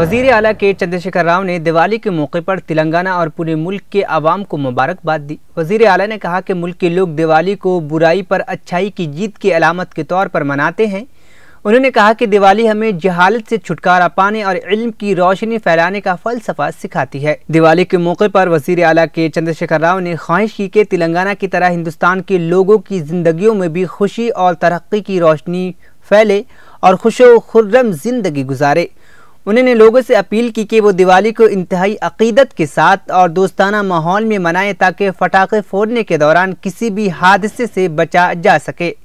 वजीर अला के चंद्रशेखर राव ने दिवाली के मौके पर तेलंगाना और पूरे मुल्क के आवाम को मुबारकबाद दी वजीर अला ने कहा कि मुल्क के लोग दिवाली को बुराई पर अच्छाई की जीत की अलामत के तौर पर मनाते हैं उन्होंने कहा कि दिवाली हमें जहालत से छुटकारा पाने और इल्म की रोशनी फैलाने का फलसफा सिखाती है दिवाली के मौके पर वजीर अला के चंद्रशेखर राव ने ख्वाहिश की कि तेलंगाना की तरह हिंदुस्तान के लोगों की जिंदगियों में भी खुशी और तरक्की की रोशनी फैले और खुशो खुर्रम जिंदगी गुजारे उन्होंने लोगों से अपील की कि वो दिवाली को इंतहाई अकीदत के साथ और दोस्ताना माहौल में मनाएं ताकि फटाखे फोड़ने के दौरान किसी भी हादसे से बचा जा सके